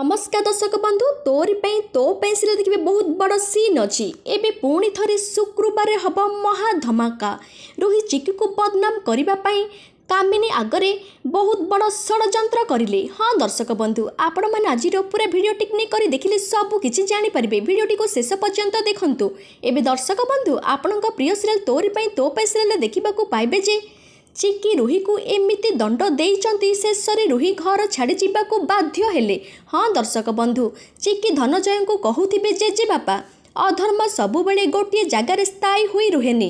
ନମସ୍କାର ଦର୍ଶକ ବନ୍ଧୁ ତୋରି ପାଇଁ ତୋ ପେନ୍ସିଲ୍ ଦେଖିବେ ବହୁତ ବଡ଼ ସିନ୍ ଅଛି ଏବେ ପୁଣି ଥରେ ଶୁକ୍ରବାରରେ ହେବ ମହା ଧମାକା ରୋହି ଚିକିକୁ ବଦନାମ କରିବା ପାଇଁ କାମିନୀ ଆଗରେ ବହୁତ ବଡ଼ ଷଡ଼ଯନ୍ତ୍ର କରିଲେ ହଁ ଦର୍ଶକ ବନ୍ଧୁ ଆପଣମାନେ ଆଜିର ପୁରା ଭିଡ଼ିଓ ଟିକ୍ନିକ୍ କରି ଦେଖିଲେ ସବୁ କିଛି ଜାଣିପାରିବେ ଭିଡ଼ିଓଟିକୁ ଶେଷ ପର୍ଯ୍ୟନ୍ତ ଦେଖନ୍ତୁ ଏବେ ଦର୍ଶକ ବନ୍ଧୁ ଆପଣଙ୍କ ପ୍ରିୟ ସିରିଏଲ୍ ତୋରି ପାଇଁ ତୋ ପେନ୍ସିଲ୍ରେ ଦେଖିବାକୁ ପାଇବେ ଯେ ଯେ କି ରୁହିକୁ ଏମିତି ଦଣ୍ଡ ଦେଇଛନ୍ତି ଶେଷରେ ରୁହି ଘର ଛାଡ଼ିଯିବାକୁ ବାଧ୍ୟ ହେଲେ ହଁ ଦର୍ଶକ ବନ୍ଧୁ ଯେ କି ଧନଜୟଙ୍କୁ କହୁଥିବେ ଜେଜେବାପା ଅଧର୍ମ ସବୁବେଳେ ଗୋଟିଏ ଜାଗାରେ ସ୍ଥାୟୀ ହୋଇ ରୁହେନି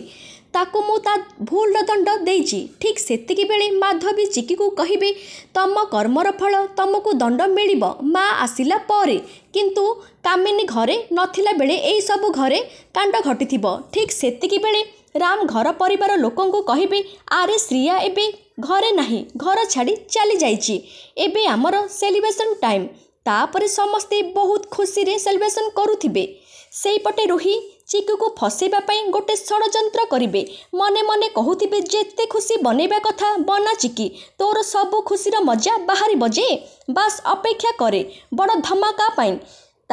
ତାକୁ ମୁଁ ତା ଭୁଲର ଦଣ୍ଡ ଦେଇଛି ଠିକ୍ ସେତିକିବେଳେ ମାଧବୀ ଚିକିକୁ କହିବେ ତମ କର୍ମର ଫଳ ତମକୁ ଦଣ୍ଡ ମିଳିବ ମା ଆସିଲା ପରେ କିନ୍ତୁ କାମିନୀ ଘରେ ନଥିଲା ବେଳେ ଏହିସବୁ ଘରେ କାଣ୍ଡ ଘଟିଥିବ ଠିକ୍ ସେତିକିବେଳେ ରାମ ଘର ପରିବାର ଲୋକଙ୍କୁ କହିବେ ଆରେ ଶ୍ରୀୟା ଏବେ ଘରେ ନାହିଁ ଘର ଛାଡ଼ି ଚାଲିଯାଇଛି ଏବେ ଆମର ସେଲିବ୍ରେସନ୍ ଟାଇମ୍ ତାପରେ ସମସ୍ତେ ବହୁତ ଖୁସିରେ ସେଲିବ୍ରେସନ୍ କରୁଥିବେ ସେଇପଟେ ରୋହି ଚିକୁକୁ ଫସେଇବା ପାଇଁ ଗୋଟେ ଷଡ଼ଯନ୍ତ୍ର କରିବେ ମନେ ମନେ କହୁଥିବେ ଯେତେ ଖୁସି ବନେଇବା କଥା ବନା ଚିକି ତୋର ସବୁ ଖୁସିର ମଜା ବାହାରିବ ଯେ ବାସ୍ ଅପେକ୍ଷା କରେ ବଡ଼ ଧମାକା ପାଇଁ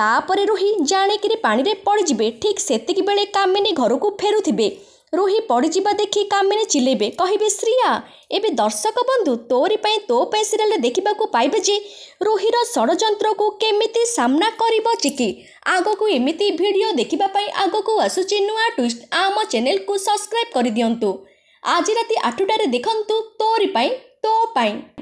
ତାପରେ ରୋହି ଜାଣିକିରି ପାଣିରେ ପଡ଼ିଯିବେ ଠିକ୍ ସେତିକିବେଳେ କାମିନୀ ଘରକୁ ଫେରୁଥିବେ ରୋହି ପଡ଼ିଯିବା ଦେଖି କାମିନି ଚିଲେଇବେ କହିବେ ଶ୍ରୀୟା ଏବେ ଦର୍ଶକ ବନ୍ଧୁ ତୋରି ପାଇଁ ତୋ ପାଇଁ ସିରିଏଲ୍ ଦେଖିବାକୁ ପାଇବେ ଯେ ରୋହିର ଷଡ଼ଯନ୍ତ୍ରକୁ କେମିତି ସାମ୍ନା କରିବ ଚିକି ଆଗକୁ ଏମିତି ଭିଡ଼ିଓ ଦେଖିବା ପାଇଁ ଆଗକୁ ଆସୁଛି ନୂଆ ଟ୍ୱିଷ୍ଟ ଆମ ଚ୍ୟାନେଲ୍କୁ ସବସ୍କ୍ରାଇବ୍ କରିଦିଅନ୍ତୁ ଆଜି ରାତି ଆଠଟାରେ ଦେଖନ୍ତୁ ତୋରି ପାଇଁ ତୋ ପାଇଁ